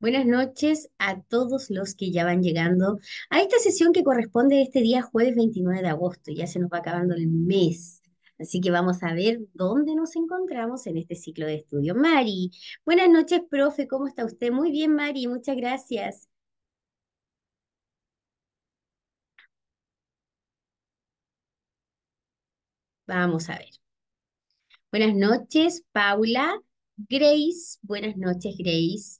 Buenas noches a todos los que ya van llegando a esta sesión que corresponde este día jueves 29 de agosto. Ya se nos va acabando el mes. Así que vamos a ver dónde nos encontramos en este ciclo de estudio. Mari, buenas noches, profe. ¿Cómo está usted? Muy bien, Mari. Muchas gracias. Vamos a ver. Buenas noches, Paula. Grace, buenas noches, Grace.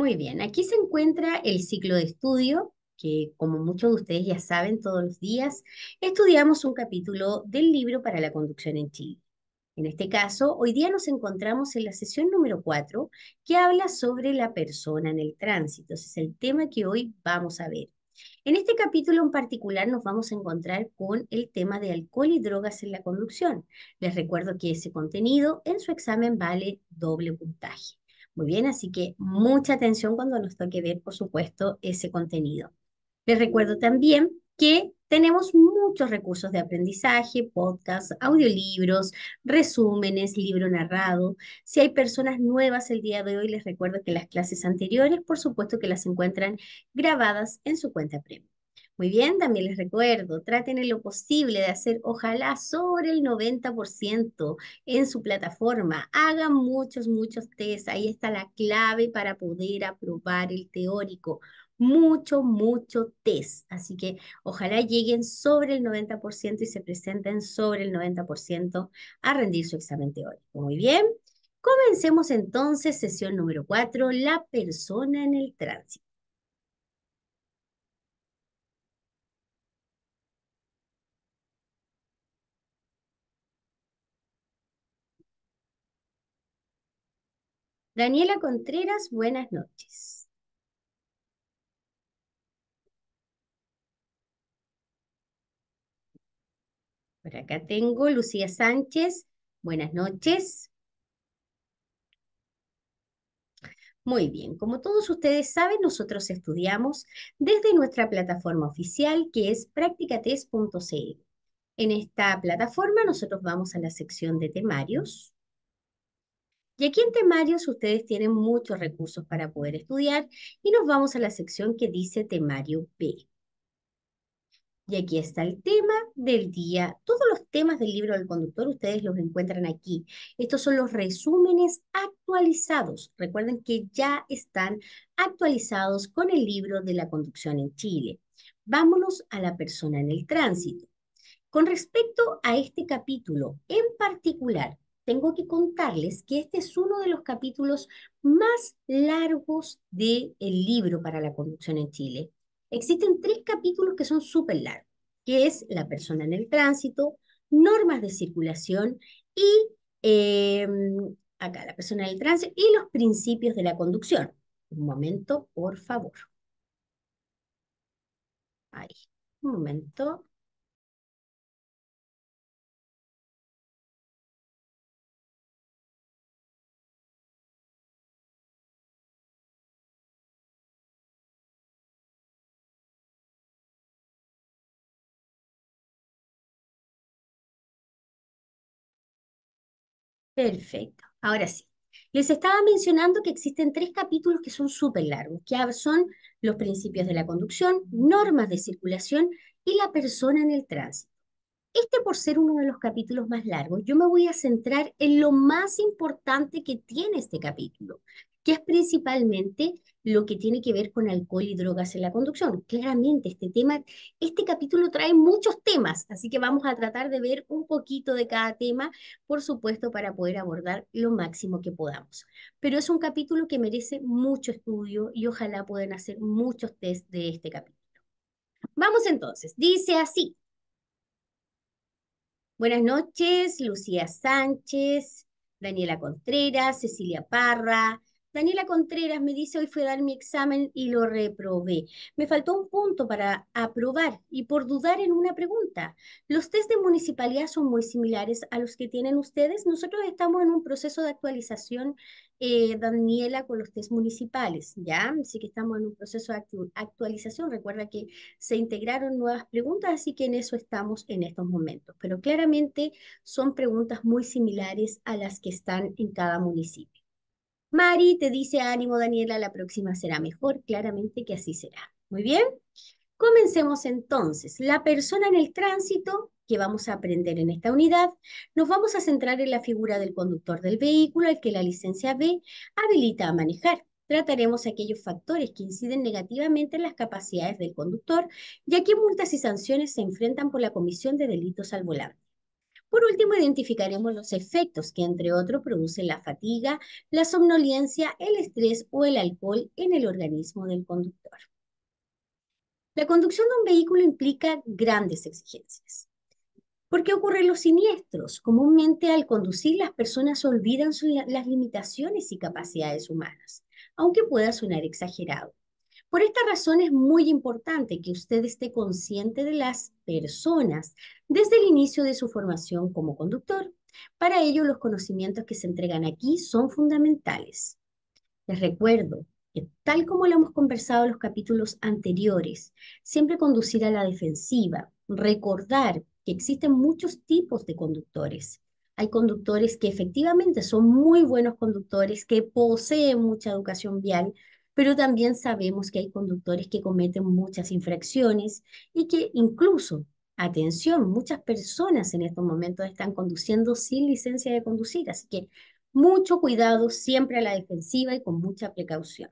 Muy bien, aquí se encuentra el ciclo de estudio, que como muchos de ustedes ya saben todos los días, estudiamos un capítulo del libro para la conducción en Chile. En este caso, hoy día nos encontramos en la sesión número 4, que habla sobre la persona en el tránsito. es el tema que hoy vamos a ver. En este capítulo en particular nos vamos a encontrar con el tema de alcohol y drogas en la conducción. Les recuerdo que ese contenido en su examen vale doble puntaje. Muy bien, así que mucha atención cuando nos toque ver, por supuesto, ese contenido. Les recuerdo también que tenemos muchos recursos de aprendizaje, podcasts, audiolibros, resúmenes, libro narrado. Si hay personas nuevas el día de hoy, les recuerdo que las clases anteriores, por supuesto, que las encuentran grabadas en su cuenta premium. Muy bien, también les recuerdo, traten en lo posible de hacer ojalá sobre el 90% en su plataforma. Hagan muchos, muchos test. Ahí está la clave para poder aprobar el teórico. Mucho, mucho test. Así que ojalá lleguen sobre el 90% y se presenten sobre el 90% a rendir su examen teórico. Muy bien. Comencemos entonces sesión número 4, la persona en el tránsito. Daniela Contreras, buenas noches. Por acá tengo Lucía Sánchez, buenas noches. Muy bien, como todos ustedes saben, nosotros estudiamos desde nuestra plataforma oficial que es practicates.cl. E. En esta plataforma nosotros vamos a la sección de temarios, y aquí en temarios ustedes tienen muchos recursos para poder estudiar y nos vamos a la sección que dice temario B. Y aquí está el tema del día. Todos los temas del libro del conductor ustedes los encuentran aquí. Estos son los resúmenes actualizados. Recuerden que ya están actualizados con el libro de la conducción en Chile. Vámonos a la persona en el tránsito. Con respecto a este capítulo en particular, tengo que contarles que este es uno de los capítulos más largos del libro para la conducción en Chile. Existen tres capítulos que son súper largos, que es la persona en el tránsito, normas de circulación y eh, acá persona en el tránsito y los principios de la conducción. Un momento, por favor. Ahí, un momento. Perfecto, ahora sí. Les estaba mencionando que existen tres capítulos que son súper largos, que son los principios de la conducción, normas de circulación y la persona en el tránsito. Este por ser uno de los capítulos más largos, yo me voy a centrar en lo más importante que tiene este capítulo, que es principalmente lo que tiene que ver con alcohol y drogas en la conducción. Claramente, este tema, este capítulo trae muchos temas, así que vamos a tratar de ver un poquito de cada tema, por supuesto, para poder abordar lo máximo que podamos. Pero es un capítulo que merece mucho estudio y ojalá puedan hacer muchos test de este capítulo. Vamos entonces, dice así. Buenas noches, Lucía Sánchez, Daniela Contreras, Cecilia Parra, Daniela Contreras me dice, hoy fui a dar mi examen y lo reprobé. Me faltó un punto para aprobar y por dudar en una pregunta. Los test de municipalidad son muy similares a los que tienen ustedes. Nosotros estamos en un proceso de actualización, eh, Daniela, con los test municipales, ¿ya? Así que estamos en un proceso de actualización. Recuerda que se integraron nuevas preguntas, así que en eso estamos en estos momentos. Pero claramente son preguntas muy similares a las que están en cada municipio. Mari te dice, ánimo Daniela, la próxima será mejor, claramente que así será. Muy bien, comencemos entonces. La persona en el tránsito que vamos a aprender en esta unidad, nos vamos a centrar en la figura del conductor del vehículo al que la licencia B habilita a manejar. Trataremos aquellos factores que inciden negativamente en las capacidades del conductor, ya que multas y sanciones se enfrentan por la comisión de delitos al volante. Por último, identificaremos los efectos que, entre otros, producen la fatiga, la somnolencia, el estrés o el alcohol en el organismo del conductor. La conducción de un vehículo implica grandes exigencias. ¿Por qué ocurren los siniestros? Comúnmente al conducir las personas olvidan las limitaciones y capacidades humanas, aunque pueda sonar exagerado. Por esta razón es muy importante que usted esté consciente de las personas desde el inicio de su formación como conductor. Para ello, los conocimientos que se entregan aquí son fundamentales. Les recuerdo que, tal como lo hemos conversado en los capítulos anteriores, siempre conducir a la defensiva, recordar que existen muchos tipos de conductores. Hay conductores que efectivamente son muy buenos conductores, que poseen mucha educación vial, pero también sabemos que hay conductores que cometen muchas infracciones y que incluso, atención, muchas personas en estos momentos están conduciendo sin licencia de conducir, así que mucho cuidado, siempre a la defensiva y con mucha precaución.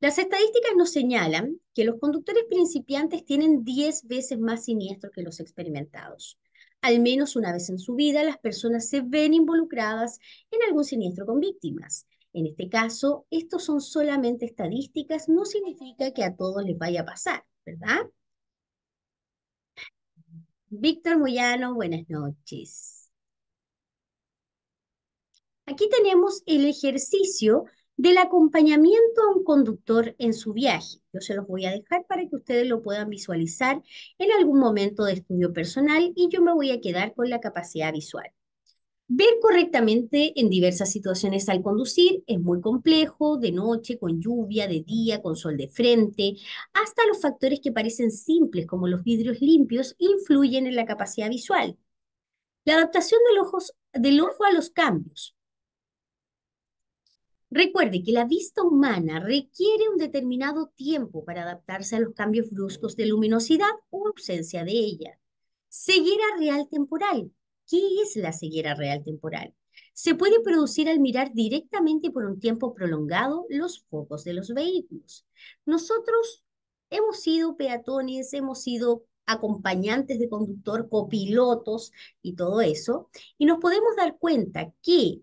Las estadísticas nos señalan que los conductores principiantes tienen 10 veces más siniestros que los experimentados. Al menos una vez en su vida, las personas se ven involucradas en algún siniestro con víctimas en este caso, estos son solamente estadísticas, no significa que a todos les vaya a pasar, ¿verdad? Víctor Moyano, buenas noches. Aquí tenemos el ejercicio del acompañamiento a un conductor en su viaje. Yo se los voy a dejar para que ustedes lo puedan visualizar en algún momento de estudio personal y yo me voy a quedar con la capacidad visual. Ver correctamente en diversas situaciones al conducir es muy complejo, de noche, con lluvia, de día, con sol de frente, hasta los factores que parecen simples como los vidrios limpios influyen en la capacidad visual. La adaptación del, ojos, ojo a los cambios. Recuerde que la vista humana requiere un determinado tiempo para adaptarse a los cambios bruscos de luminosidad o ausencia de ella. a real temporal ¿Qué es la ceguera real temporal? Se puede producir al mirar directamente por un tiempo prolongado los focos de los vehículos. Nosotros hemos sido peatones, hemos sido acompañantes de conductor, copilotos y todo eso, y nos podemos dar cuenta que,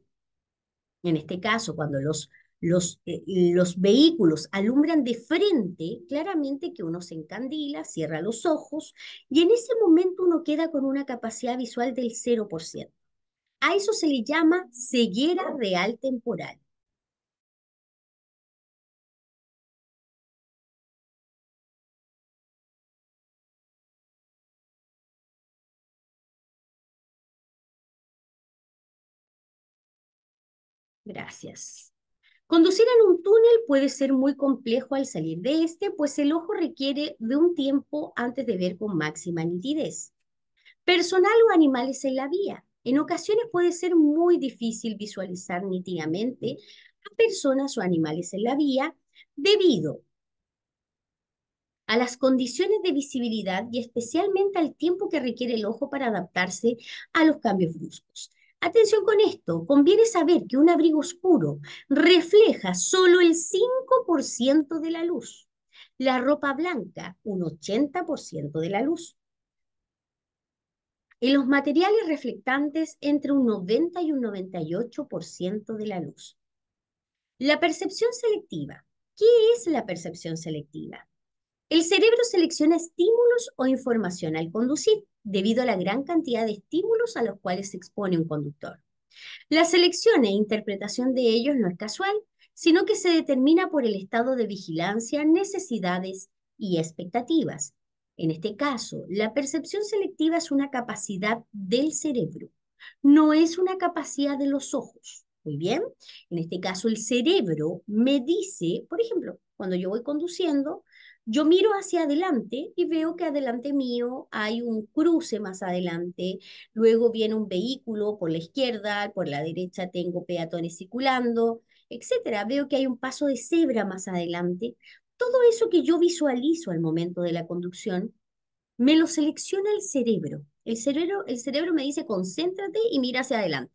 en este caso, cuando los eh, los, vehículos alumbran de frente, claramente que uno se encandila, cierra los ojos y en ese momento uno queda con una capacidad visual del 0%. A eso se le llama ceguera real temporal. Gracias. Conducir en un túnel puede ser muy complejo al salir de este, pues el ojo requiere de un tiempo antes de ver con máxima nitidez. Personal o animales en la vía. En ocasiones puede ser muy difícil visualizar nítidamente a personas o animales en la vía debido a las condiciones de visibilidad y especialmente al tiempo que requiere el ojo para adaptarse a los cambios bruscos. Atención con esto, conviene saber que un abrigo oscuro refleja solo el 5% de la luz, la ropa blanca un 80% de la luz. En los materiales reflectantes entre un 90 y un 98% de la luz. La percepción selectiva. ¿Qué es la percepción selectiva? El cerebro selecciona estímulos o información al conducir debido a la gran cantidad de estímulos a los cuales se expone un conductor. La selección e interpretación de ellos no es casual, sino que se determina por el estado de vigilancia, necesidades y expectativas. En este caso, la percepción selectiva es una capacidad del cerebro, no es una capacidad de los ojos. Muy bien, en este caso el cerebro me dice, por ejemplo, cuando yo voy conduciendo, yo miro hacia adelante y veo que adelante mío hay un cruce más adelante, luego viene un vehículo por la izquierda, por la derecha tengo peatones circulando, etcétera. Veo que hay un paso de cebra más adelante. Todo eso que yo visualizo al momento de la conducción, me lo selecciona el cerebro. El cerebro, el cerebro me dice, concéntrate y mira hacia adelante.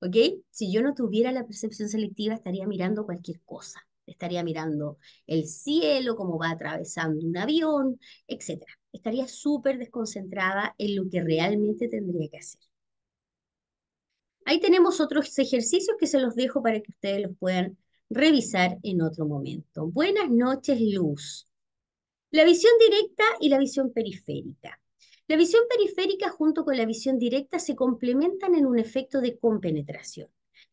¿Ok? Si yo no tuviera la percepción selectiva, estaría mirando cualquier cosa estaría mirando el cielo, cómo va atravesando un avión, etc. Estaría súper desconcentrada en lo que realmente tendría que hacer. Ahí tenemos otros ejercicios que se los dejo para que ustedes los puedan revisar en otro momento. Buenas noches, luz. La visión directa y la visión periférica. La visión periférica junto con la visión directa se complementan en un efecto de compenetración.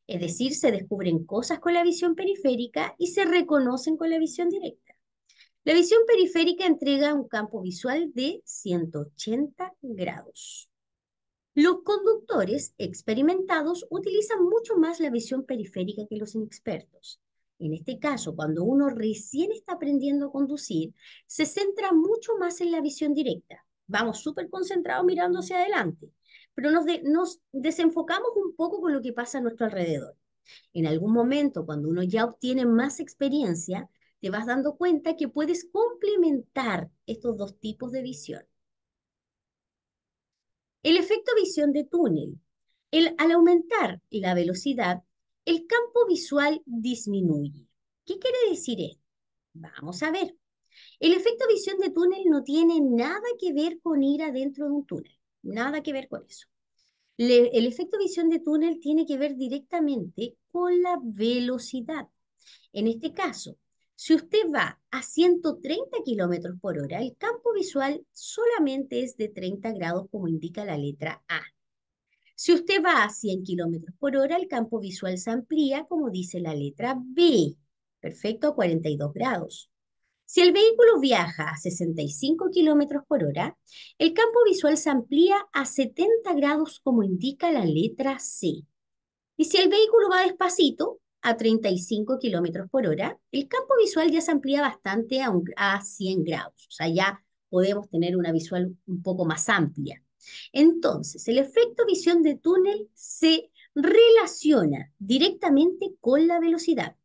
Es decir, se descubren cosas con la visión periférica y se reconocen con la visión directa. La visión periférica entrega un campo visual de 180 grados. Los conductores experimentados utilizan mucho más la visión periférica que los inexpertos. En este caso, cuando uno recién está aprendiendo a conducir, se centra mucho más en la visión directa. Vamos súper concentrados mirando hacia adelante pero nos, desenfocamos un poco con lo que pasa a nuestro alrededor. En algún momento, cuando uno ya obtiene más experiencia, te vas dando cuenta que puedes complementar estos dos tipos de visión. El efecto visión de túnel. El, al aumentar la velocidad, el campo visual disminuye. ¿Qué quiere decir esto? Vamos a ver. El efecto visión de túnel no tiene nada que ver con ir adentro de un túnel. Nada que ver con eso. el efecto visión de túnel tiene que ver directamente con la velocidad. En este caso, si usted va a 130 kilómetros por hora, el campo visual solamente es de 30 grados, como indica la letra A. Si usted va a 100 kilómetros por hora, el campo visual se amplía, como dice la letra B, perfecto, a 42 grados. Si el vehículo viaja a 65 km por hora, el campo visual se amplía a 70 grados como indica la letra C. Y si el vehículo va despacito, a 35 km por hora, el campo visual ya se amplía bastante a, a 100 grados. O sea, ya podemos tener una visual un poco más amplia. Entonces, el efecto visión de túnel se relaciona directamente con la velocidad.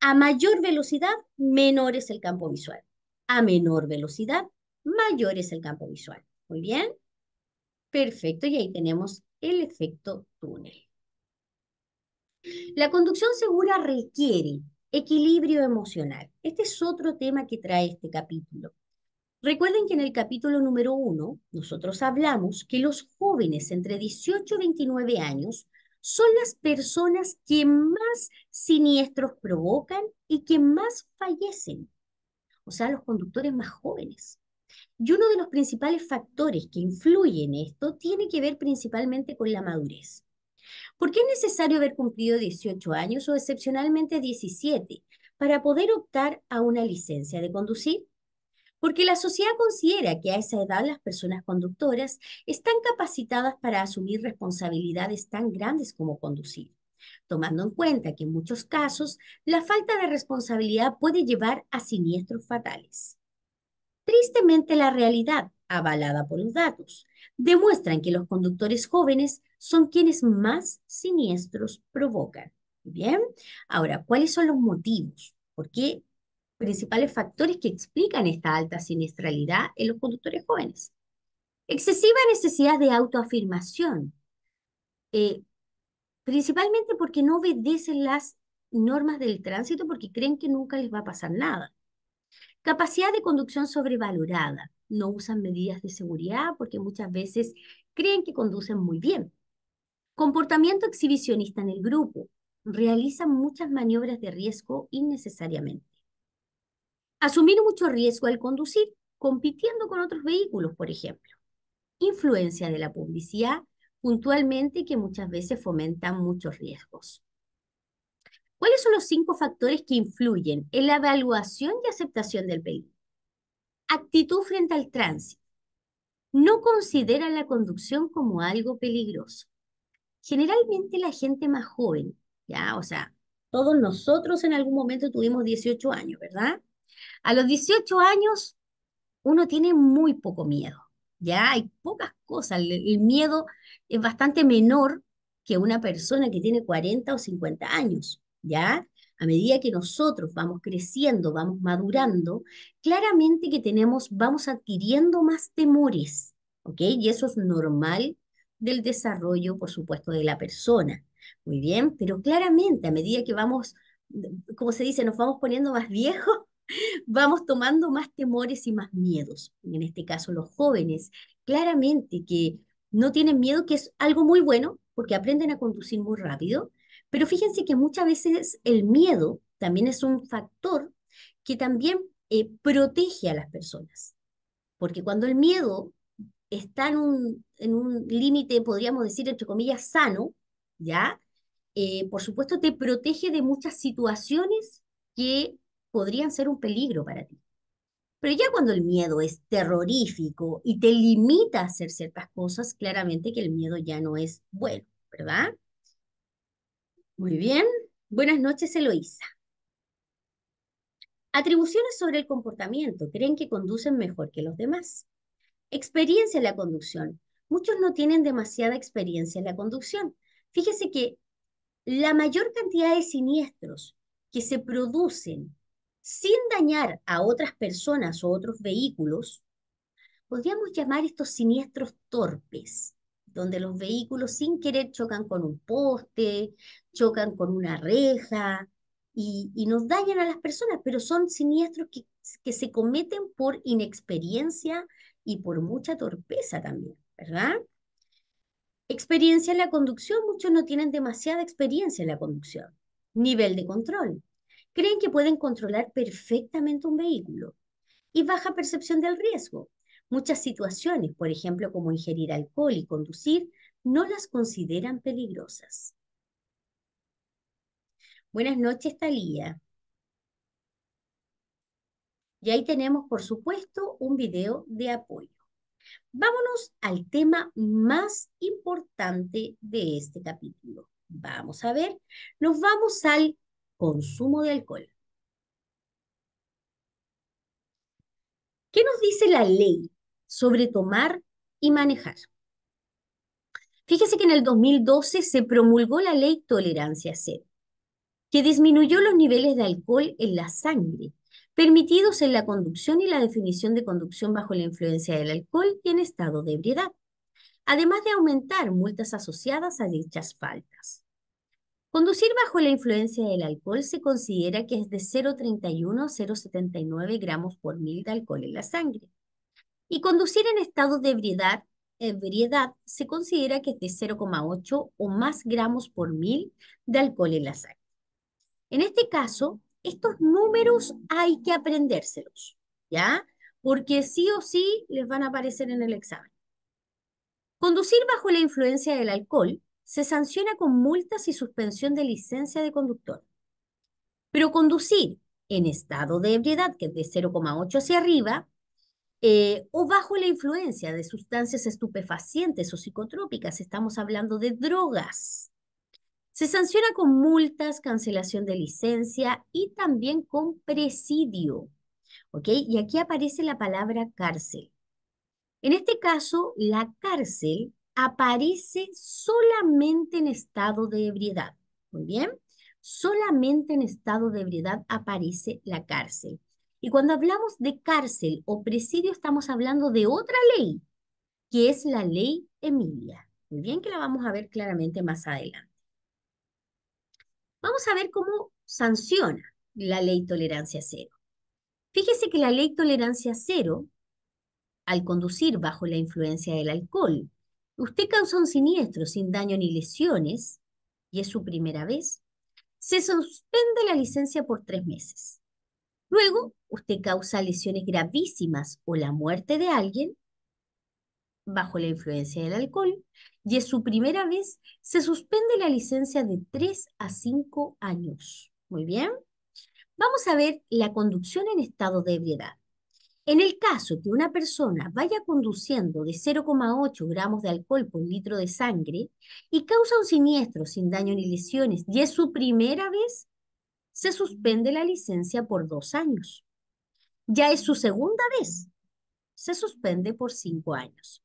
A mayor velocidad, menor es el campo visual. A menor velocidad, mayor es el campo visual. Muy bien. Perfecto, y ahí tenemos el efecto túnel. La conducción segura requiere equilibrio emocional. Este es otro tema que trae este capítulo. Recuerden que en el capítulo número uno, nosotros hablamos que los jóvenes entre 18 y 29 años son las personas que más siniestros provocan y que más fallecen, o sea, los conductores más jóvenes. Y uno de los principales factores que influyen en esto tiene que ver principalmente con la madurez. ¿Por qué es necesario haber cumplido 18 años o excepcionalmente 17 para poder optar a una licencia de conducir? porque la sociedad considera que a esa edad las personas conductoras están capacitadas para asumir responsabilidades tan grandes como conducir, tomando en cuenta que en muchos casos la falta de responsabilidad puede llevar a siniestros fatales. Tristemente la realidad, avalada por los datos, demuestran que los conductores jóvenes son quienes más siniestros provocan. Bien, ahora, ¿cuáles son los motivos? ¿Por qué principales factores que explican esta alta siniestralidad en los conductores jóvenes. Excesiva necesidad de autoafirmación, eh, principalmente porque no obedecen las normas del tránsito porque creen que nunca les va a pasar nada. Capacidad de conducción sobrevalorada. No usan medidas de seguridad porque muchas veces creen que conducen muy bien. Comportamiento exhibicionista en el grupo. Realizan muchas maniobras de riesgo innecesariamente. Asumir mucho riesgo al conducir, compitiendo con otros vehículos, por ejemplo. Influencia de la publicidad, puntualmente que muchas veces fomentan muchos riesgos. ¿Cuáles son los cinco factores que influyen en la evaluación y aceptación del vehículo? Actitud frente al tránsito. No considera la conducción como algo peligroso. Generalmente la gente más joven, ya, o sea, todos nosotros en algún momento tuvimos 18 años, ¿verdad? A los 18 años uno tiene muy poco miedo, ¿ya? Hay pocas cosas, el, miedo es bastante menor que una persona que tiene 40 o 50 años, ¿ya? a medida que nosotros vamos creciendo, vamos madurando, claramente que tenemos, vamos adquiriendo más temores, ¿ok? Y eso es normal del desarrollo, por supuesto, de la persona. Muy bien, pero claramente a medida que vamos, como se dice, nos vamos poniendo más viejos, vamos tomando más temores y más miedos. En este caso, los jóvenes, claramente que no tienen miedo, que es algo muy bueno, porque aprenden a conducir muy rápido, pero fíjense que muchas veces el miedo también es un factor que también eh, protege a las personas, porque cuando el miedo está en un, límite, podríamos decir, entre comillas, sano, ¿ya? Eh, por supuesto, te protege de muchas situaciones que podrían ser un peligro para ti. Pero ya cuando el miedo es terrorífico y te limita a hacer ciertas cosas, claramente que el miedo ya no es bueno, ¿verdad? Muy bien. Buenas noches, Eloísa. Atribuciones sobre el comportamiento. Creen que conducen mejor que los demás. Experiencia en la conducción. Muchos no tienen demasiada experiencia en la conducción. Fíjese que la mayor cantidad de siniestros que se producen sin dañar a otras personas o otros vehículos, podríamos llamar estos siniestros torpes, donde los vehículos sin querer chocan con un poste, chocan con una reja y, nos dañan a las personas, pero son siniestros que, que se cometen por inexperiencia y por mucha torpeza también, ¿verdad? Experiencia en la conducción, muchos no tienen demasiada experiencia en la conducción. Nivel de control, creen que pueden controlar perfectamente un vehículo y baja percepción del riesgo. Muchas situaciones, por ejemplo, como ingerir alcohol y conducir, no las consideran peligrosas. Buenas noches, Talía. Y ahí tenemos, por supuesto, un video de apoyo. Vámonos al tema más importante de este capítulo. Vamos a ver, nos vamos al consumo de alcohol. ¿Qué nos dice la ley sobre tomar y manejar? Fíjese que en el 2012 se promulgó la ley Tolerancia Cero, que disminuyó los niveles de alcohol en la sangre, permitidos en la conducción y la definición de conducción bajo la influencia del alcohol y en estado de ebriedad, además de aumentar multas asociadas a dichas faltas. Conducir bajo la influencia del alcohol se considera que es de 0,31 a 0,79 gramos por mil de alcohol en la sangre. Y conducir en estado de ebriedad, ebriedad se considera que es de 0,8 o más gramos por mil de alcohol en la sangre. En este caso, estos números hay que aprendérselos, ¿ya? Porque sí o sí les van a aparecer en el examen. Conducir bajo la influencia del alcohol se sanciona con multas y suspensión de licencia de conductor. Pero conducir en estado de ebriedad, que es de 0,8 hacia arriba, eh, o bajo la influencia de sustancias estupefacientes o psicotrópicas, estamos hablando de drogas. Se sanciona con multas, cancelación de licencia y también con presidio. Y aquí aparece la palabra cárcel. En este caso, la cárcel aparece solamente en estado de ebriedad. Muy bien, solamente en estado de ebriedad aparece la cárcel. Y cuando hablamos de cárcel o presidio, estamos hablando de otra ley, que es la ley Emilia. Muy bien, que la vamos a ver claramente más adelante. Vamos a ver cómo sanciona la ley tolerancia cero. Fíjese que la ley tolerancia cero, al conducir bajo la influencia del alcohol Usted causa un siniestro sin daño ni lesiones, y es su primera vez. Se suspende la licencia por tres meses. Luego, usted causa lesiones gravísimas o la muerte de alguien bajo la influencia del alcohol, y es su primera vez, se suspende la licencia de tres a cinco años. Muy bien. Vamos a ver la conducción en estado de ebriedad. En el caso que una persona vaya conduciendo de 0,8 gramos de alcohol por litro de sangre y causa un siniestro sin daño ni lesiones y es su primera vez, se suspende la licencia por dos años. Ya es su segunda vez, se suspende por cinco años.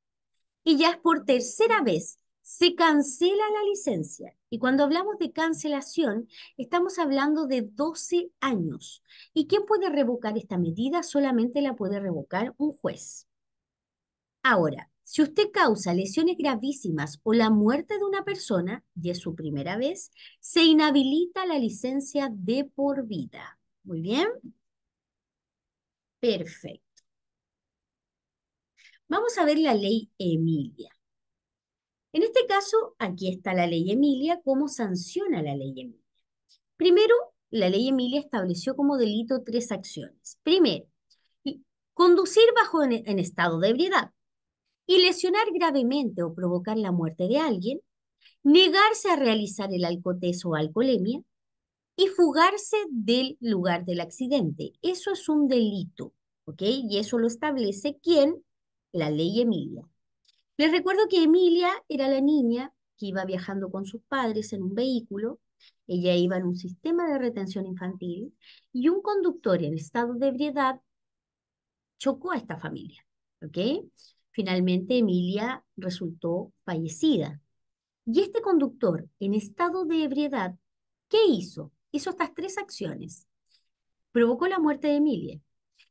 Y ya es por tercera vez se cancela la licencia. Y cuando hablamos de cancelación, estamos hablando de 12 años. ¿Y quién puede revocar esta medida? Solamente la puede revocar un juez. Ahora, si usted causa lesiones gravísimas o la muerte de una persona, y es su primera vez, se inhabilita la licencia de por vida. Muy bien. Perfecto. Vamos a ver la ley Emilia. En este caso, aquí está la ley Emilia, cómo sanciona la ley Emilia. Primero, la ley Emilia estableció como delito tres acciones. Primero, conducir bajo en, estado de ebriedad y lesionar gravemente o provocar la muerte de alguien, negarse a realizar el alcotés o alcoholemia y fugarse del lugar del accidente. Eso es un delito, ¿ok? Y eso lo establece quién? La ley Emilia. Les recuerdo que Emilia era la niña que iba viajando con sus padres en un vehículo, ella iba en un sistema de retención infantil y un conductor en estado de ebriedad chocó a esta familia. ¿ok? Finalmente Emilia resultó fallecida. Y este conductor en estado de ebriedad, ¿qué hizo? Hizo estas tres acciones. Provocó la muerte de Emilia,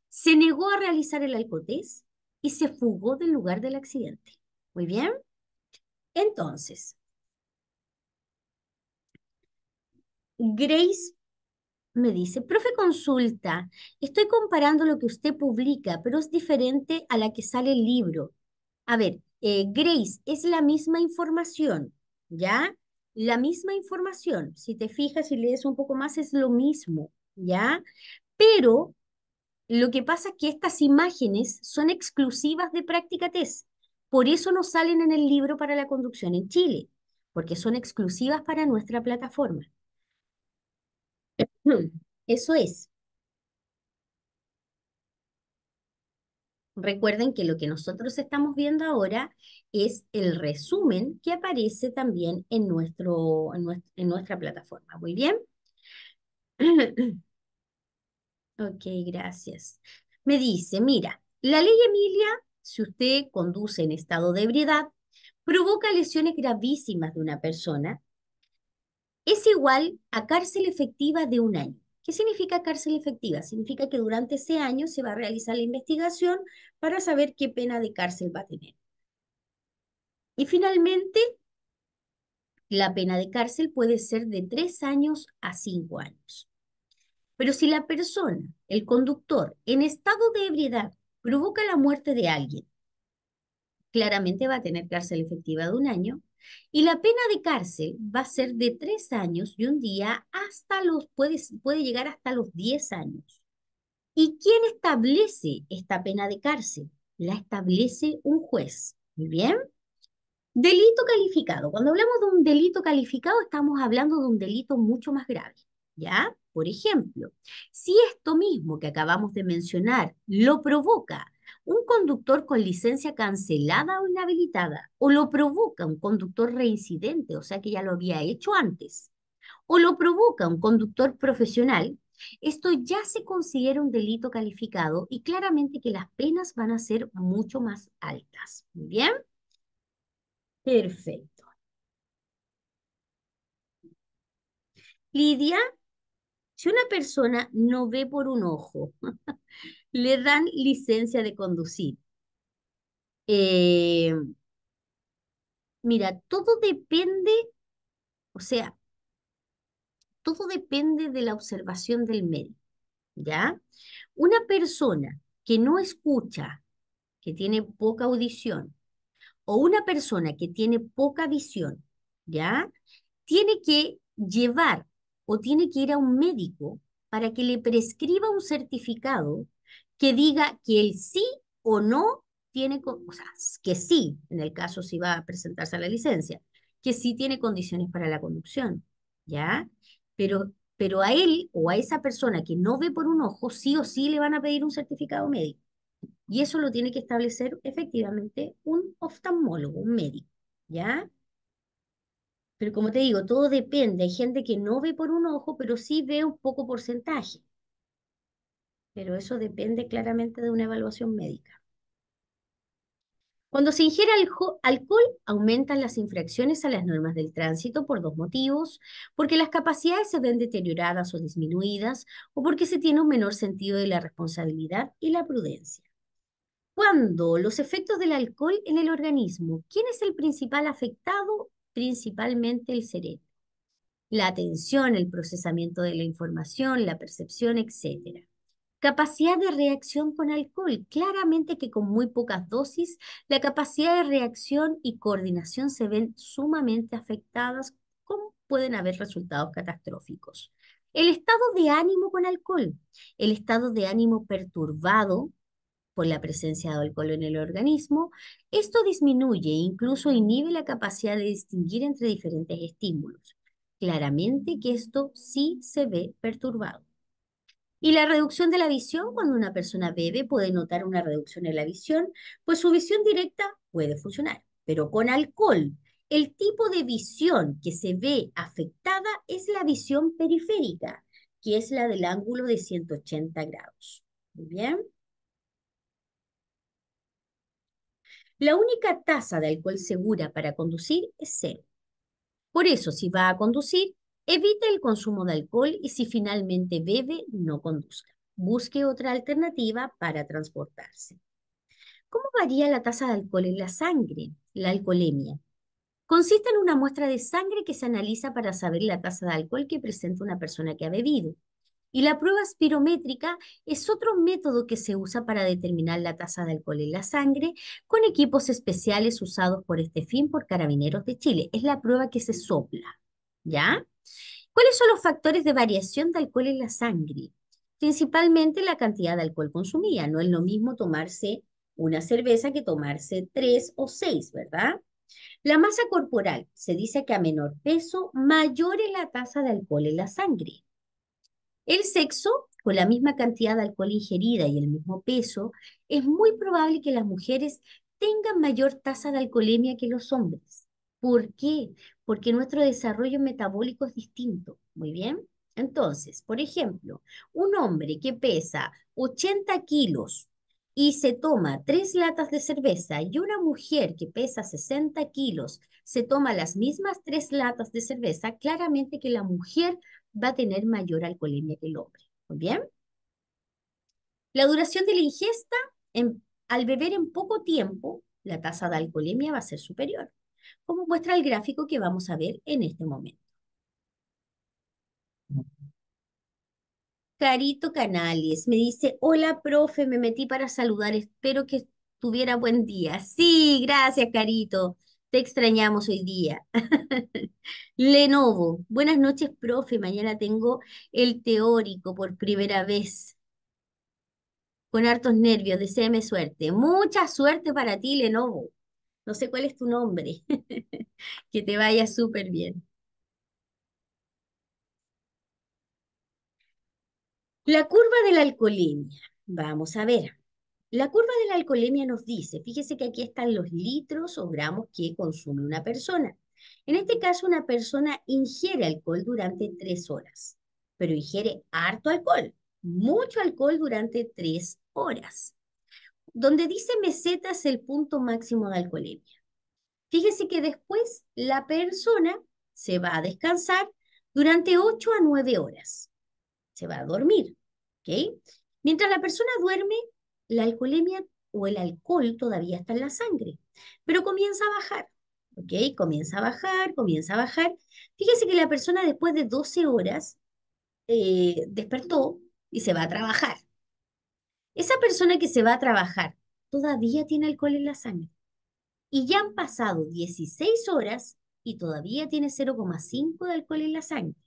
se negó a realizar el alcotés y se fugó del lugar del accidente. Muy bien. Entonces, Grace me dice, profe consulta, estoy comparando lo que usted publica, pero es diferente a la que sale el libro. A ver, eh, Grace, es la misma información, ¿ya? La misma información, si te fijas y lees un poco más, es lo mismo, ¿ya? Pero lo que pasa es que estas imágenes son exclusivas de práctica test. Por eso no salen en el libro para la conducción en Chile, porque son exclusivas para nuestra plataforma. Eso es. Recuerden que lo que nosotros estamos viendo ahora es el resumen que aparece también en, en, nuestra plataforma. Muy bien. ok, gracias. Me dice, mira, la ley Emilia si usted conduce en estado de ebriedad, provoca lesiones gravísimas de una persona, es igual a cárcel efectiva de un año. ¿Qué significa cárcel efectiva? Significa que durante ese año se va a realizar la investigación para saber qué pena de cárcel va a tener. Y finalmente, la pena de cárcel puede ser de tres años a cinco años. Pero si la persona, el conductor, en estado de ebriedad provoca la muerte de alguien, claramente va a tener cárcel efectiva de un año y la pena de cárcel va a ser de tres años y un día hasta los, puede, puede llegar hasta los diez años. ¿Y quién establece esta pena de cárcel? La establece un juez. Muy bien. Delito calificado. Cuando hablamos de un delito calificado, estamos hablando de un delito mucho más grave, ¿ya? Por ejemplo, si esto mismo que acabamos de mencionar lo provoca un conductor con licencia cancelada o inhabilitada, o lo provoca un conductor reincidente, o sea que ya lo había hecho antes, o lo provoca un conductor profesional, esto ya se considera un delito calificado y claramente que las penas van a ser mucho más altas. bien? Perfecto. Lidia, si una persona no ve por un ojo, le dan licencia de conducir. Eh, mira, todo depende, o sea, todo depende de la observación del médico, ¿ya? Una persona que no escucha, que tiene poca audición, o una persona que tiene poca visión, ¿ya? Tiene que llevar o tiene que ir a un médico para que le prescriba un certificado que diga que él sí o no tiene, o sea, que sí, en el caso si va a presentarse a la licencia, que sí tiene condiciones para la conducción, ¿ya? Pero, pero a él o a esa persona que no ve por un ojo, sí o sí le van a pedir un certificado médico. Y eso lo tiene que establecer efectivamente un oftalmólogo, un médico, ¿ya? Pero como te digo, todo depende. Hay gente que no ve por un ojo, pero sí ve un poco porcentaje. Pero eso depende claramente de una evaluación médica. Cuando se ingiere alcohol, aumentan las infracciones a las normas del tránsito por dos motivos, porque las capacidades se ven deterioradas o disminuidas, o porque se tiene un menor sentido de la responsabilidad y la prudencia. Cuando los efectos del alcohol en el organismo, ¿quién es el principal afectado principalmente el cerebro. La atención, el procesamiento de la información, la percepción, etc. Capacidad de reacción con alcohol. Claramente que con muy pocas dosis, la capacidad de reacción y coordinación se ven sumamente afectadas, como pueden haber resultados catastróficos. El estado de ánimo con alcohol. El estado de ánimo perturbado por la presencia de alcohol en el organismo, esto disminuye e incluso inhibe la capacidad de distinguir entre diferentes estímulos. Claramente que esto sí se ve perturbado. Y la reducción de la visión, cuando una persona bebe puede notar una reducción en la visión, pues su visión directa puede funcionar, pero con alcohol. El tipo de visión que se ve afectada es la visión periférica, que es la del ángulo de 180 grados. Muy bien. La única tasa de alcohol segura para conducir es cero. Por eso, si va a conducir, evite el consumo de alcohol y si finalmente bebe, no conduzca. Busque otra alternativa para transportarse. ¿Cómo varía la tasa de alcohol en la sangre? La alcoholemia. Consiste en una muestra de sangre que se analiza para saber la tasa de alcohol que presenta una persona que ha bebido. Y la prueba espirométrica es otro método que se usa para determinar la tasa de alcohol en la sangre con equipos especiales usados por este fin por carabineros de Chile. Es la prueba que se sopla, ¿ya? ¿Cuáles son los factores de variación de alcohol en la sangre? Principalmente la cantidad de alcohol consumida. No es lo mismo tomarse una cerveza que tomarse tres o seis, ¿verdad? La masa corporal. Se dice que a menor peso, mayor es la tasa de alcohol en la sangre. El sexo, con la misma cantidad de alcohol ingerida y el mismo peso, es muy probable que las mujeres tengan mayor tasa de alcoholemia que los hombres. ¿Por qué? Porque nuestro desarrollo metabólico es distinto. Muy bien. Entonces, por ejemplo, un hombre que pesa 80 kilos y se toma tres latas de cerveza y una mujer que pesa 60 kilos se toma las mismas tres latas de cerveza, claramente que la mujer va a tener mayor alcoholemia que el hombre. ¿Muy bien? La duración de la ingesta, al beber en poco tiempo, la tasa de alcoholemia va a ser superior, como muestra el gráfico que vamos a ver en este momento. Carito Canales me dice, hola profe, me metí para saludar, espero que tuviera buen día. Sí, gracias Carito, te extrañamos hoy día. Lenovo, buenas noches profe, mañana tengo el teórico por primera vez. Con hartos nervios, deseame suerte. Mucha suerte para ti, Lenovo. No sé cuál es tu nombre. que te vaya súper bien. La curva de la alcoholemia. Vamos a ver. La curva de la alcoholemia nos dice, fíjese que aquí están los litros o gramos que consume una persona. En este caso, una persona ingiere alcohol durante tres horas, pero ingiere harto alcohol, mucho alcohol durante tres horas. Donde dice meseta es el punto máximo de alcoholemia. Fíjese que después la persona se va a descansar durante 8 a 9 horas. Se va a dormir. Mientras la persona duerme, la alcoholemia o el alcohol todavía está en la sangre, pero comienza a bajar. Comienza a bajar, comienza a bajar. Fíjese que la persona después de 12 horas eh, despertó y se va a trabajar. Esa persona que se va a trabajar todavía tiene alcohol en la sangre. Y ya han pasado 16 horas y todavía tiene 0,5 de alcohol en la sangre.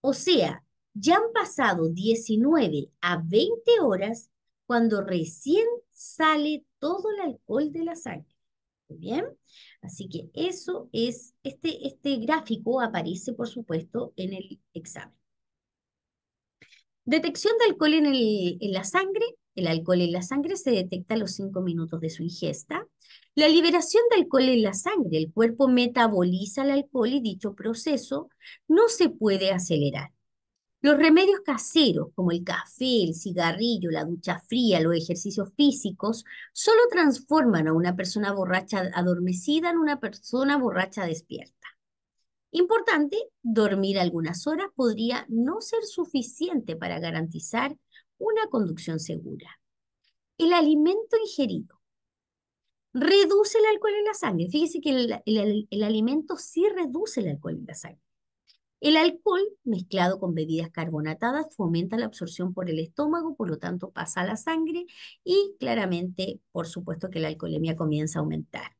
O sea, ya han pasado 19 a 20 horas cuando recién sale todo el alcohol de la sangre. bien? Así que eso es, este, este gráfico aparece, por supuesto, en el examen. Detección de alcohol en, en la sangre. El alcohol en la sangre se detecta a los 5 minutos de su ingesta. La liberación de alcohol en la sangre. El cuerpo metaboliza el alcohol y dicho proceso no se puede acelerar. Los remedios caseros, como el café, el cigarrillo, la ducha fría, los ejercicios físicos, solo transforman a una persona borracha adormecida en una persona borracha despierta. Importante, dormir algunas horas podría no ser suficiente para garantizar una conducción segura. El alimento ingerido reduce el alcohol en la sangre. Fíjese que el, alimento sí reduce el alcohol en la sangre. El alcohol mezclado con bebidas carbonatadas fomenta la absorción por el estómago, por lo tanto pasa a la sangre y claramente, por supuesto, que la alcoholemia comienza a aumentar.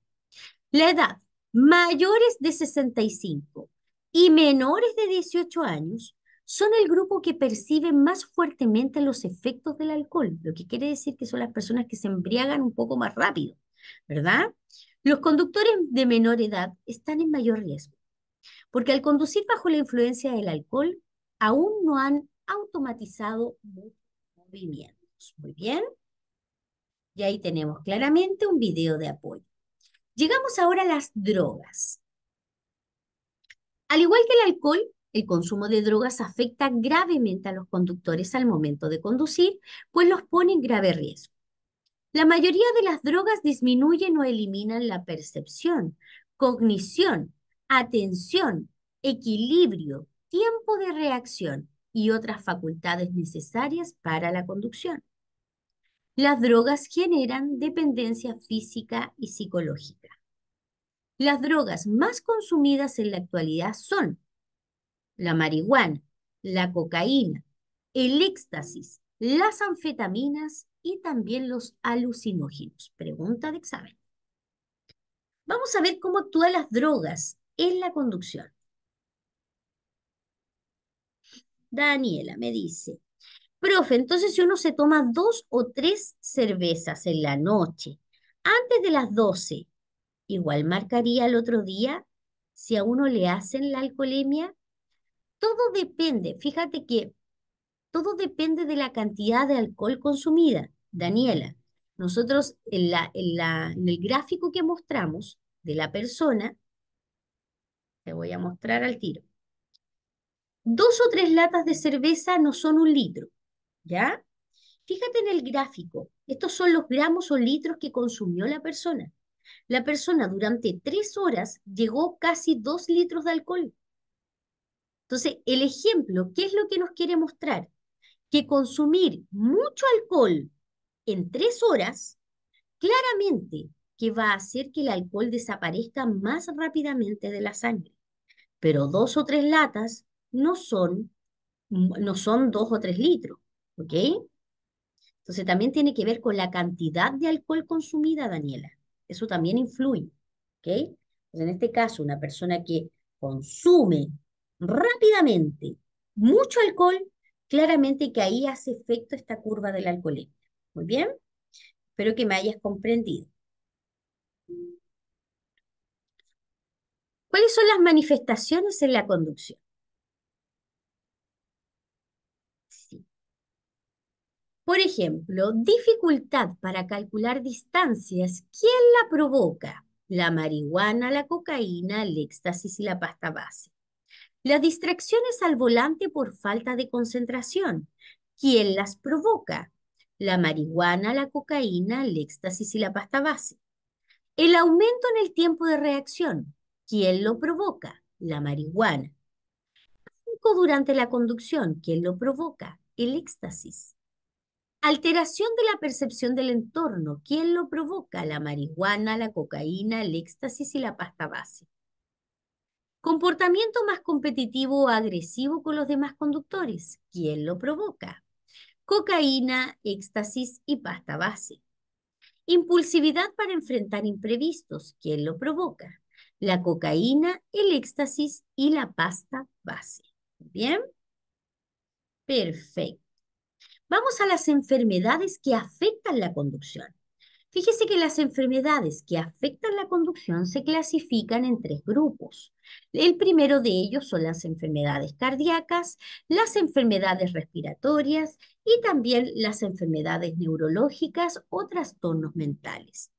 La edad, mayores de 65 y menores de 18 años son el grupo que percibe más fuertemente los efectos del alcohol, lo que quiere decir que son las personas que se embriagan un poco más rápido, ¿verdad? Los conductores de menor edad están en mayor riesgo porque al conducir bajo la influencia del alcohol, aún no han automatizado movimientos. Muy bien. Y ahí tenemos claramente un video de apoyo. Llegamos ahora a las drogas. Al igual que el alcohol, el consumo de drogas afecta gravemente a los conductores al momento de conducir, pues los pone en grave riesgo. La mayoría de las drogas disminuyen o eliminan la percepción, cognición, atención, equilibrio, tiempo de reacción y otras facultades necesarias para la conducción. Las drogas generan dependencia física y psicológica. Las drogas más consumidas en la actualidad son la marihuana, la cocaína, el éxtasis, las anfetaminas y también los alucinógenos. Pregunta de examen. Vamos a ver cómo todas las drogas en la conducción. Daniela me dice, profe, entonces si uno se toma dos o tres cervezas en la noche, antes de las 12, igual marcaría el otro día si a uno le hacen la alcoholemia. Todo depende, fíjate que todo depende de la cantidad de alcohol consumida. Daniela, nosotros en, la, en, la, en el gráfico que mostramos de la persona, te voy a mostrar al tiro. Dos o tres latas de cerveza no son un litro, ¿ya? Fíjate en el gráfico. Estos son los gramos o litros que consumió la persona. La persona durante tres horas llegó casi dos litros de alcohol. Entonces, el ejemplo, ¿qué es lo que nos quiere mostrar? Que consumir mucho alcohol en tres horas, claramente que va a hacer que el alcohol desaparezca más rápidamente de la sangre pero dos o tres latas no son, no son dos o tres litros, ¿ok? Entonces también tiene que ver con la cantidad de alcohol consumida, Daniela. Eso también influye, ¿ok? Pues en este caso, una persona que consume rápidamente mucho alcohol, claramente que ahí hace efecto esta curva del alcohol. Muy bien, espero que me hayas comprendido. ¿Cuáles son las manifestaciones en la conducción? Por ejemplo, dificultad para calcular distancias. ¿Quién la provoca? La marihuana, la cocaína, el éxtasis y la pasta base. Las distracciones al volante por falta de concentración. ¿Quién las provoca? La marihuana, la cocaína, el éxtasis y la pasta base. El aumento en el tiempo de reacción. ¿Quién lo provoca? La marihuana. Pánico durante la conducción. ¿Quién lo provoca? El éxtasis. Alteración de la percepción del entorno. ¿Quién lo provoca? La marihuana, la cocaína, el éxtasis y la pasta base. Comportamiento más competitivo o agresivo con los demás conductores. ¿Quién lo provoca? Cocaína, éxtasis y pasta base. Impulsividad para enfrentar imprevistos. ¿Quién lo provoca? la cocaína, el éxtasis y la pasta base. ¿Bien? Perfecto. Vamos a las enfermedades que afectan la conducción. Fíjese que las enfermedades que afectan la conducción se clasifican en tres grupos. El primero de ellos son las enfermedades cardíacas, las enfermedades respiratorias y también las enfermedades neurológicas o trastornos mentales.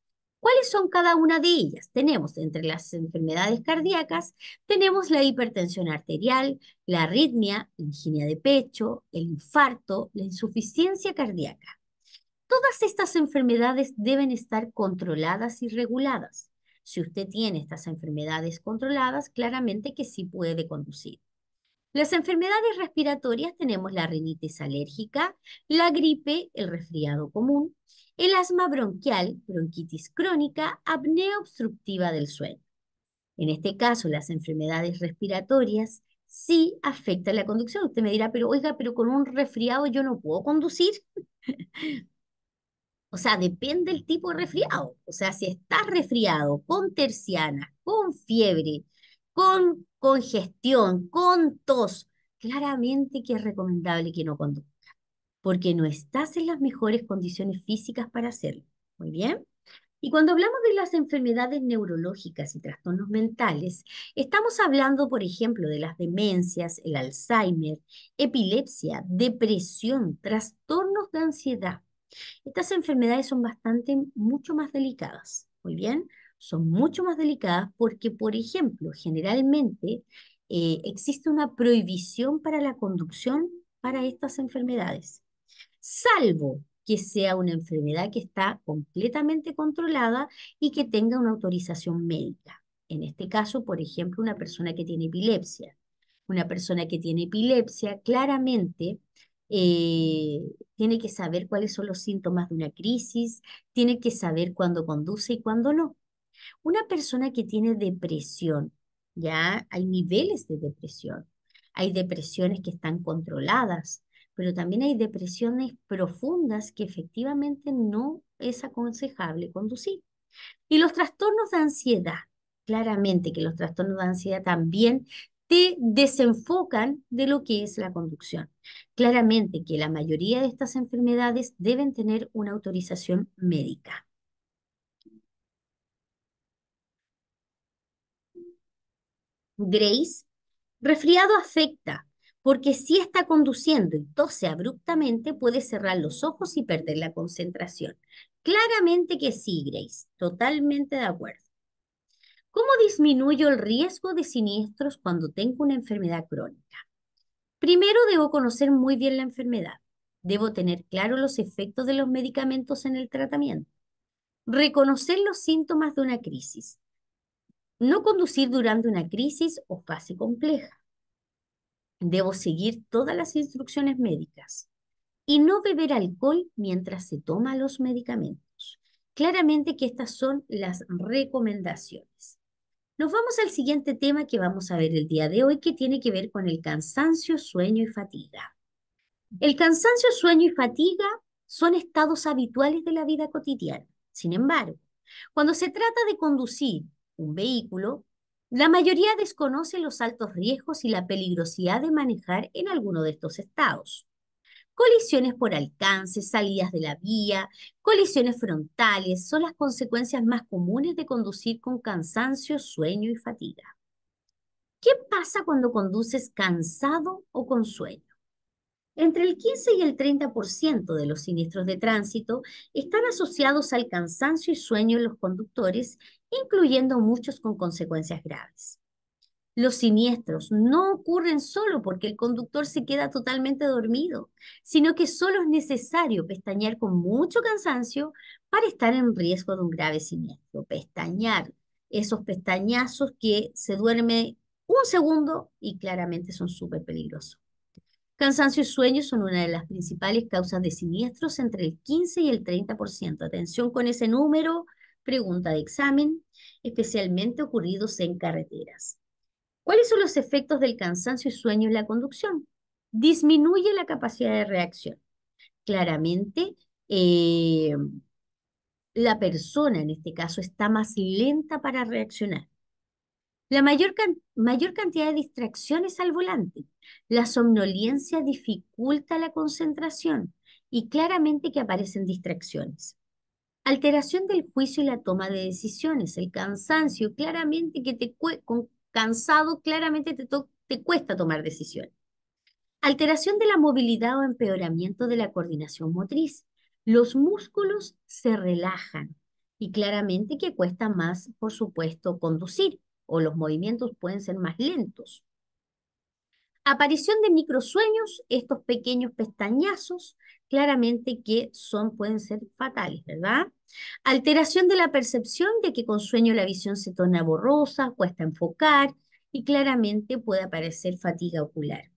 ¿Cuáles son cada una de ellas? Tenemos entre las enfermedades cardíacas, tenemos la hipertensión arterial, la arritmia, la higiene de pecho, el infarto, la insuficiencia cardíaca. Todas estas enfermedades deben estar controladas y reguladas. Si usted tiene estas enfermedades controladas, claramente que sí puede conducir. Las enfermedades respiratorias tenemos la rinitis alérgica, la gripe, el resfriado común, el asma bronquial, bronquitis crónica, apnea obstructiva del sueño. En este caso, las enfermedades respiratorias sí afectan la conducción. Usted me dirá, pero oiga, pero con un resfriado yo no puedo conducir. o sea, depende del tipo de resfriado. O sea, si estás resfriado con terciana, con fiebre, con congestión, con tos, claramente que es recomendable que no conduzca, porque no estás en las mejores condiciones físicas para hacerlo. Muy bien. Y cuando hablamos de las enfermedades neurológicas y trastornos mentales, estamos hablando, por ejemplo, de las demencias, el Alzheimer, epilepsia, depresión, trastornos de ansiedad. Estas enfermedades son bastante, mucho más delicadas. Muy bien son mucho más delicadas porque, por ejemplo, generalmente eh, existe una prohibición para la conducción para estas enfermedades, salvo que sea una enfermedad que está completamente controlada y que tenga una autorización médica. En este caso, por ejemplo, una persona que tiene epilepsia. Una persona que tiene epilepsia claramente eh, tiene que saber cuáles son los síntomas de una crisis, tiene que saber cuándo conduce y cuándo no. Una persona que tiene depresión, ya hay niveles de depresión. Hay depresiones que están controladas, pero también hay depresiones profundas que efectivamente no es aconsejable conducir. Y los trastornos de ansiedad, claramente que los trastornos de ansiedad también te desenfocan de lo que es la conducción. Claramente que la mayoría de estas enfermedades deben tener una autorización médica. Grace, resfriado afecta, porque si está conduciendo y tose abruptamente, puede cerrar los ojos y perder la concentración. Claramente que sí, Grace, totalmente de acuerdo. ¿Cómo disminuyo el riesgo de siniestros cuando tengo una enfermedad crónica? Primero debo conocer muy bien la enfermedad. Debo tener claro los efectos de los medicamentos en el tratamiento. Reconocer los síntomas de una crisis. No conducir durante una crisis o fase compleja. Debo seguir todas las instrucciones médicas y no beber alcohol mientras se toma los medicamentos. Claramente que estas son las recomendaciones. Nos vamos al siguiente tema que vamos a ver el día de hoy, que tiene que ver con el cansancio, sueño y fatiga. El cansancio, sueño y fatiga son estados habituales de la vida cotidiana. Sin embargo, cuando se trata de conducir un vehículo, la mayoría desconoce los altos riesgos y la peligrosidad de manejar en alguno de estos estados. Colisiones por alcance, salidas de la vía, colisiones frontales son las consecuencias más comunes de conducir con cansancio, sueño y fatiga. ¿Qué pasa cuando conduces cansado o con sueño? Entre el 15 y el 30% de los siniestros de tránsito están asociados al cansancio y sueño en los conductores incluyendo muchos con consecuencias graves. Los siniestros no ocurren solo porque el conductor se queda totalmente dormido, sino que solo es necesario pestañear con mucho cansancio para estar en riesgo de un grave siniestro. Pestañear, esos pestañazos que se duerme un segundo y claramente son súper peligrosos. Cansancio y sueño son una de las principales causas de siniestros entre el 15 y el 30%. Atención con ese número, pregunta de examen, especialmente ocurridos en carreteras. ¿Cuáles son los efectos del cansancio y sueño en la conducción? Disminuye la capacidad de reacción. Claramente, eh, la persona en este caso está más lenta para reaccionar. La mayor, mayor, cantidad de distracciones al volante. La somnolencia dificulta la concentración y claramente que aparecen distracciones alteración del juicio y la toma de decisiones, el cansancio, claramente que te con cansado claramente te, te cuesta tomar decisiones. Alteración de la movilidad o empeoramiento de la coordinación motriz. Los músculos se relajan y claramente que cuesta más, por supuesto, conducir o los movimientos pueden ser más lentos. Aparición de microsueños, estos pequeños pestañazos claramente que son, pueden ser fatales, ¿verdad? Alteración de la percepción, de que con sueño la visión se torna borrosa, cuesta enfocar y claramente puede aparecer fatiga ocular.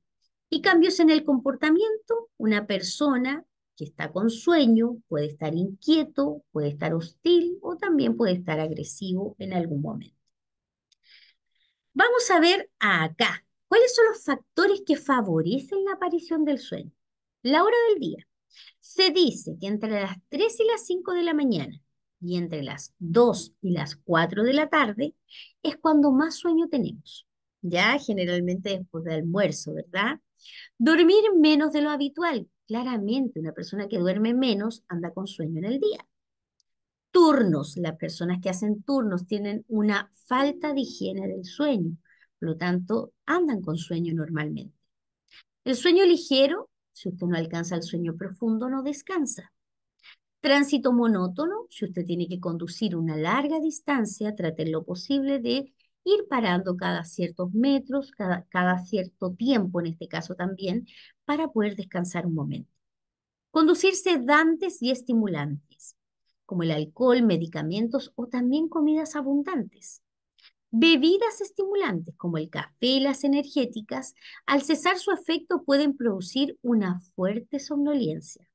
Y cambios en el comportamiento, una persona que está con sueño puede estar inquieto, puede estar hostil o también puede estar agresivo en algún momento. Vamos a ver acá, ¿cuáles son los factores que favorecen la aparición del sueño? La hora del día, se dice que entre las 3 y las 5 de la mañana y entre las 2 y las 4 de la tarde es cuando más sueño tenemos, ya generalmente después del almuerzo, ¿verdad? Dormir menos de lo habitual. Claramente una persona que duerme menos anda con sueño en el día. Turnos. Las personas que hacen turnos tienen una falta de higiene del sueño, por lo tanto andan con sueño normalmente. El sueño ligero si usted no alcanza el sueño profundo, no descansa. Tránsito monótono, si usted tiene que conducir una larga distancia, trate lo posible de ir parando cada ciertos metros, cada, cierto tiempo en este caso también, para poder descansar un momento. Conducir sedantes y estimulantes, como el alcohol, medicamentos o también comidas abundantes. Bebidas estimulantes como el café y las energéticas, al cesar su efecto pueden producir una fuerte somnolencia.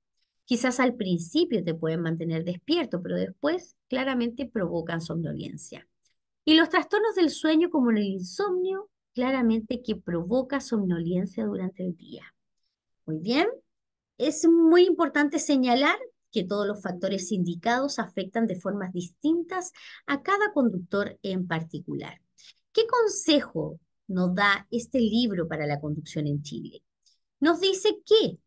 Quizás al principio te pueden mantener despierto, pero después claramente provocan somnolencia. Y los trastornos del sueño como el insomnio, claramente que provoca somnolencia durante el día. Muy bien, es muy importante señalar que todos los factores indicados afectan de formas distintas a cada conductor en particular. ¿Qué consejo nos da este libro para la conducción en Chile? Nos dice que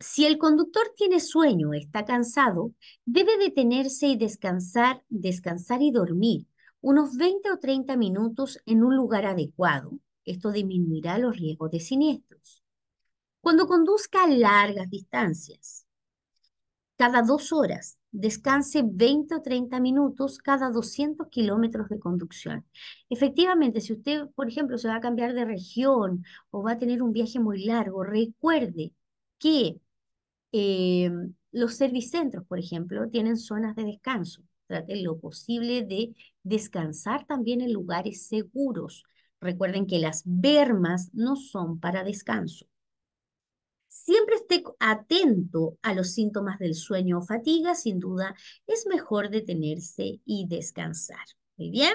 si el conductor tiene sueño, está cansado, debe detenerse y descansar, descansar y dormir unos 20 o 30 minutos en un lugar adecuado. Esto disminuirá los riesgos de siniestros. Cuando conduzca largas distancias, cada dos horas, descanse 20 o 30 minutos cada 200 kilómetros de conducción. Efectivamente, si usted, por ejemplo, se va a cambiar de región o va a tener un viaje muy largo, recuerde que eh, los servicentros, por ejemplo, tienen zonas de descanso. Trate lo posible de descansar también en lugares seguros. Recuerden que las bermas no son para descanso. Siempre esté atento a los síntomas del sueño o fatiga, sin duda es mejor detenerse y descansar. Muy bien,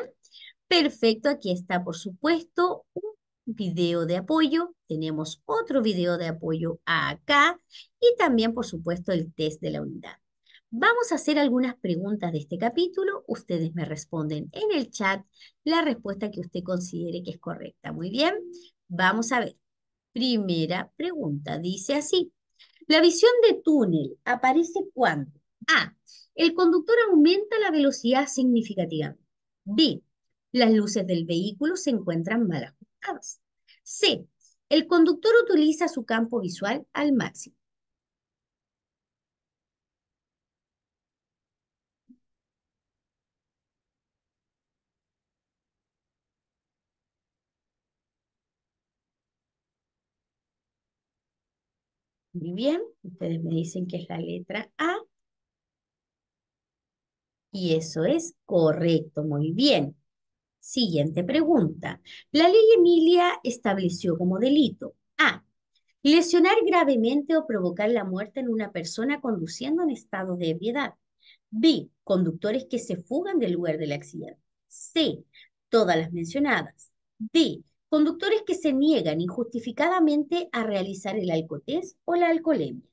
perfecto, aquí está por supuesto un video de apoyo, tenemos otro video de apoyo acá y también por supuesto el test de la unidad. Vamos a hacer algunas preguntas de este capítulo. Ustedes me responden en el chat la respuesta que usted considere que es correcta. Muy bien, vamos a ver primera pregunta. Dice así, la visión de túnel aparece cuando A, el conductor aumenta la velocidad significativamente. B, las luces del vehículo se encuentran mal ajustadas. C, el conductor utiliza su campo visual al máximo. Muy bien, ustedes me dicen que es la letra A. Y eso es correcto, muy bien. Siguiente pregunta. La ley Emilia estableció como delito A. Lesionar gravemente o provocar la muerte en una persona conduciendo en estado de ebriedad. B. Conductores que se fugan del lugar del accidente. C. Todas las mencionadas. D. Conductores que se niegan injustificadamente a realizar el alcotés o la alcoholemia.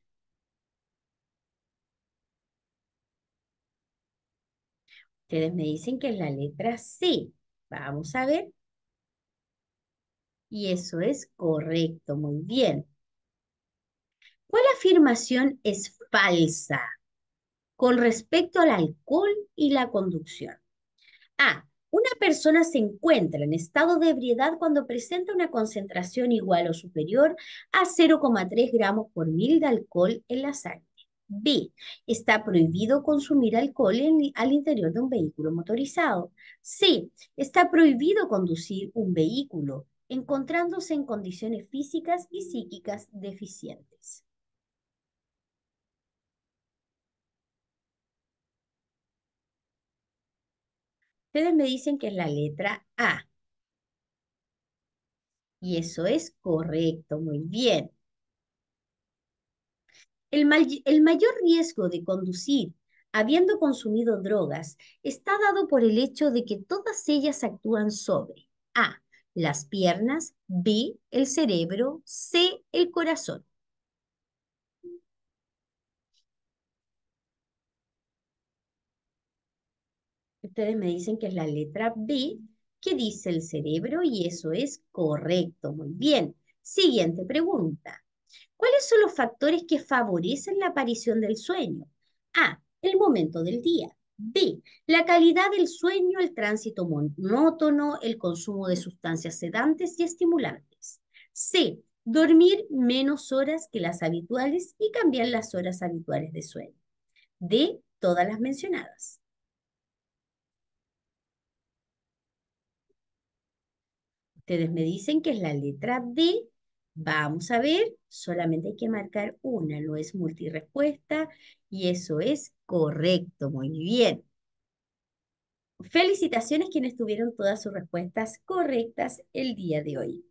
Ustedes me dicen que es la letra C. Vamos a ver. Y eso es correcto, muy bien. ¿Cuál afirmación es falsa con respecto al alcohol y la conducción? A. Una persona se encuentra en estado de ebriedad cuando presenta una concentración igual o superior a 0,3 gramos por mil de alcohol en la sangre. B. Está prohibido consumir alcohol al interior de un vehículo motorizado. C. Está prohibido conducir un vehículo encontrándose en condiciones físicas y psíquicas deficientes. Ustedes me dicen que es la letra A. Y eso es correcto, muy bien. El, el mayor riesgo de conducir habiendo consumido drogas está dado por el hecho de que todas ellas actúan sobre A, las piernas, B, el cerebro, C, el corazón. ustedes me dicen que es la letra B, que dice el cerebro y eso es correcto. Muy bien. Siguiente pregunta. ¿Cuáles son los factores que favorecen la aparición del sueño? A. El momento del día. B. La calidad del sueño, el tránsito monótono, el consumo de sustancias sedantes y estimulantes. C. Dormir menos horas que las habituales y cambiar las horas habituales de sueño. D. Todas las mencionadas. Ustedes me dicen que es la letra D. Vamos a ver, solamente hay que marcar una, no es multirespuesta y eso es correcto, muy bien. Felicitaciones quienes tuvieron todas sus respuestas correctas el día de hoy.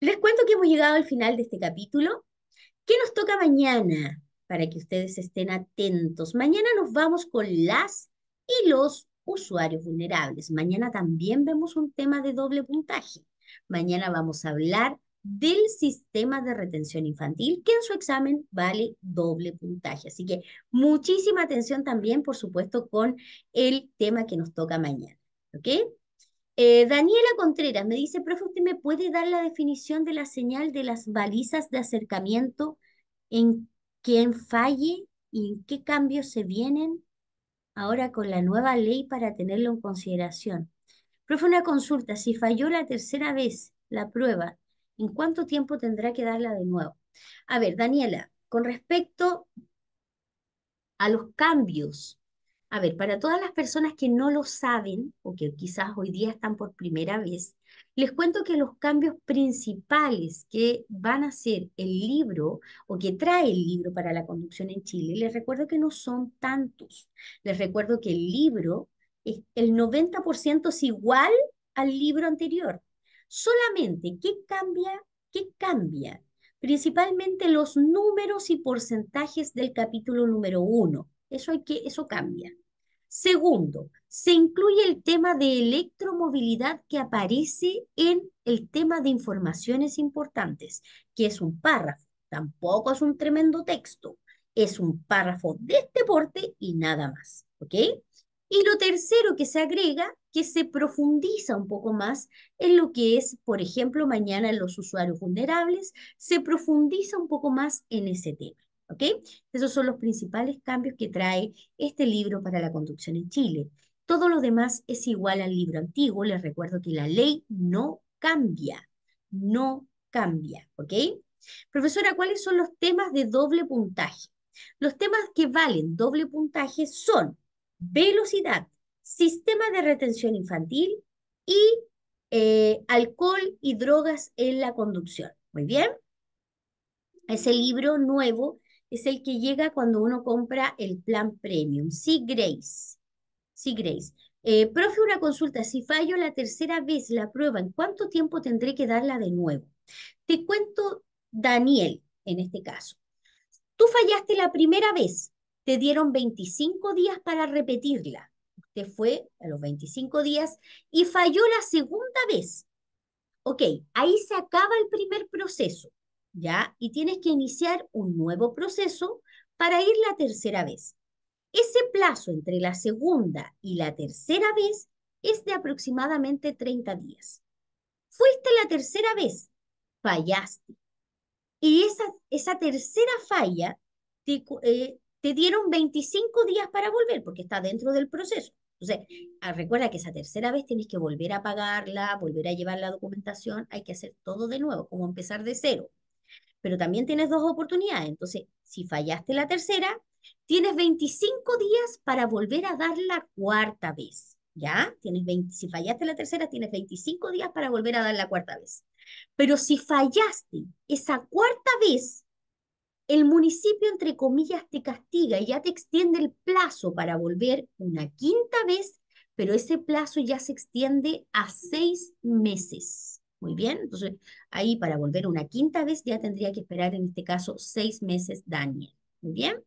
Les cuento que hemos llegado al final de este capítulo. ¿Qué nos toca mañana? Para que ustedes estén atentos. Mañana nos vamos con las y los usuarios vulnerables. Mañana también vemos un tema de doble puntaje. Mañana vamos a hablar del sistema de retención infantil, que en su examen vale doble puntaje. Así que muchísima atención también, por supuesto, con el tema que nos toca mañana. ¿Ok? Eh, Daniela Contreras me dice, profe, ¿usted me puede dar la definición de la señal de las balizas de acercamiento en quién falle y en qué cambios se vienen? ahora con la nueva ley para tenerlo en consideración. Profe, una consulta, si falló la tercera vez la prueba, ¿en cuánto tiempo tendrá que darla de nuevo? A ver, Daniela, con respecto a los cambios, a ver, para todas las personas que no lo saben o que quizás hoy día están por primera vez, les cuento que los cambios principales que van a hacer el libro o que trae el libro para la conducción en Chile, les recuerdo que no son tantos. Les recuerdo que el libro, es, el 90% es igual al libro anterior. Solamente, ¿qué cambia? ¿Qué cambia? Principalmente los números y porcentajes del capítulo número uno. Eso, hay que, eso cambia. Segundo, se incluye el tema de electromovilidad que aparece en el tema de informaciones importantes, que es un párrafo, tampoco es un tremendo texto, es un párrafo de este porte y nada más, Y lo tercero que se agrega, que se profundiza un poco más en lo que es, por ejemplo, mañana los usuarios vulnerables, se profundiza un poco más en ese tema. ¿Ok? Esos son los principales cambios que trae este libro para la conducción en Chile. Todo lo demás es igual al libro antiguo. Les recuerdo que la ley no cambia, no cambia, ¿ok? Profesora, ¿cuáles son los temas de doble puntaje? Los temas que valen doble puntaje son velocidad, sistema de retención infantil y eh, alcohol y drogas en la conducción. Muy bien. Ese libro nuevo es el que llega cuando uno compra el plan premium. Sí, Grace. Sí, Grace. Eh, profe, una consulta. Si fallo la tercera vez la prueba, ¿en cuánto tiempo tendré que darla de nuevo? Te cuento, Daniel, en este caso. Tú fallaste la primera vez, te dieron 25 días para repetirla. Usted fue a los 25 días y falló la segunda vez. Ok, ahí se acaba el primer proceso. ¿ya? Y tienes que iniciar un nuevo proceso para ir la tercera vez. Ese plazo entre la segunda y la tercera vez es de aproximadamente 30 días. Fuiste la tercera vez, fallaste. Y esa, esa tercera falla te, eh, te dieron 25 días para volver porque está dentro del proceso. O sea, ah, recuerda que esa tercera vez tienes que volver a pagarla, volver a llevar la documentación, hay que hacer todo de nuevo, como empezar de cero pero también tienes dos oportunidades. Entonces, si fallaste la tercera, tienes 25 días para volver a dar la cuarta vez. ¿Ya? Tienes 20, si fallaste la tercera, tienes 25 días para volver a dar la cuarta vez. Pero si fallaste esa cuarta vez, el municipio, entre comillas, te castiga y ya te extiende el plazo para volver una quinta vez, pero ese plazo ya se extiende a seis meses. Muy bien, entonces ahí para volver una quinta vez ya tendría que esperar en este caso seis meses Daniel. Muy bien.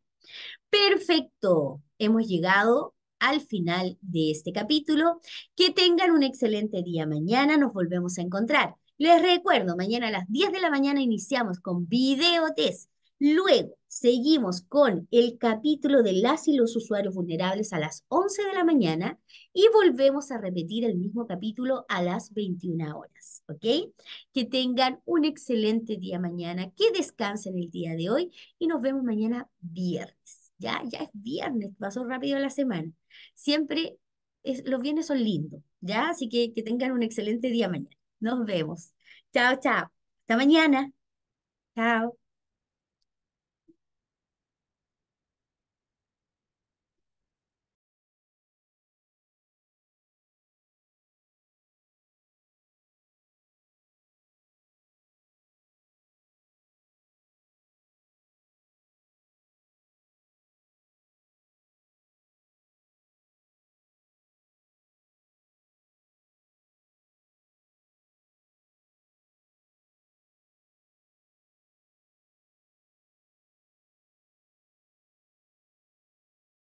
Perfecto. Hemos llegado al final de este capítulo. Que tengan un excelente día. Mañana nos volvemos a encontrar. Les recuerdo, mañana a las 10 de la mañana iniciamos con video test. Luego, Seguimos con el capítulo de las y los usuarios vulnerables a las 11 de la mañana y volvemos a repetir el mismo capítulo a las 21 horas, ¿ok? Que tengan un excelente día mañana, que descansen el día de hoy y nos vemos mañana viernes. Ya, ya es viernes, pasó rápido la semana. Siempre los viernes son lindos, ¿ya? Así que que tengan un excelente día mañana. Nos vemos. Chao, chao. Hasta mañana. Chao.